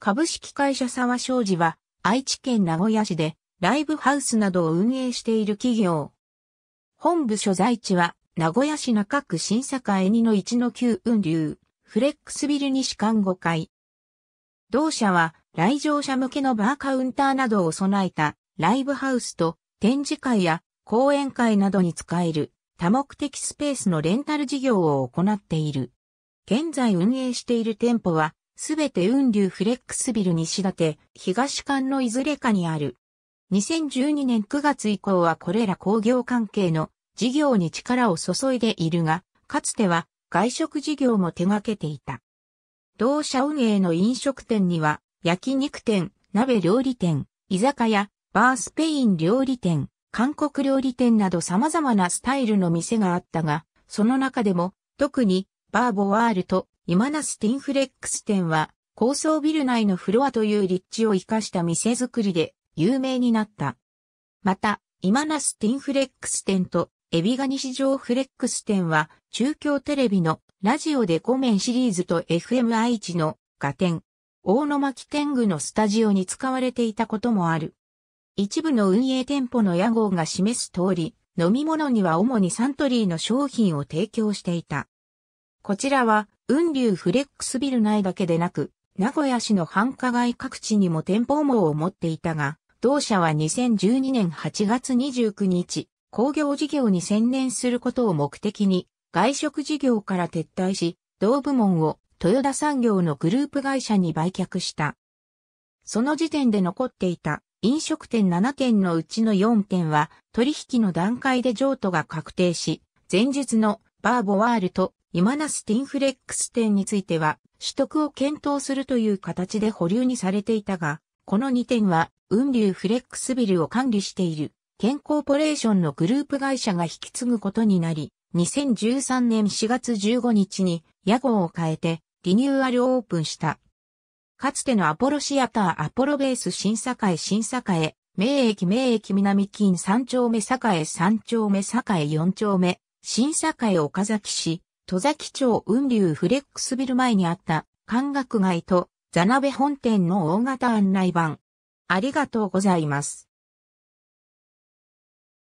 株式会社沢商事は、愛知県名古屋市で、ライブハウスなどを運営している企業。本部所在地は、名古屋市中区新坂江2の1の9雲流、フレックスビル西館5階。同社は、来場者向けのバーカウンターなどを備えた、ライブハウスと、展示会や講演会などに使える、多目的スペースのレンタル事業を行っている。現在運営している店舗は、すべて雲竜フレックスビル西館、東館のいずれかにある。2012年9月以降はこれら工業関係の事業に力を注いでいるが、かつては外食事業も手掛けていた。同社運営の飲食店には、焼肉店、鍋料理店、居酒屋、バースペイン料理店、韓国料理店など様々なスタイルの店があったが、その中でも、特に、バーボワールと今ナスティンフレックス店は、高層ビル内のフロアという立地を活かした店づくりで有名になった。また、今ナスティンフレックス店と、エビガニ市場フレックス店は、中京テレビのラジオでメンシリーズと FMI 地の画展、大野巻天狗のスタジオに使われていたこともある。一部の運営店舗の屋号が示す通り、飲み物には主にサントリーの商品を提供していた。こちらは雲龍フレックスビル内だけでなく、名古屋市の繁華街各地にも店舗網を持っていたが、同社は2012年8月29日、工業事業に専念することを目的に、外食事業から撤退し、同部門を豊田産業のグループ会社に売却した。その時点で残っていた飲食店7店のうちの4店は取引の段階で譲渡が確定し、前述のバーボワールと今ナスティンフレックス店については、取得を検討するという形で保留にされていたが、この2店は、雲流フレックスビルを管理している、県コーポレーションのグループ会社が引き継ぐことになり、2013年4月15日に、屋号を変えて、リニューアルオープンした。かつてのアポロシアターアポロベース新栄新栄、名駅名駅南近3丁目栄3丁目栄4丁目、新栄岡崎市、戸崎町雲竜フレックスビル前にあった、歓楽街と、ザナベ本店の大型案内板。ありがとうございます。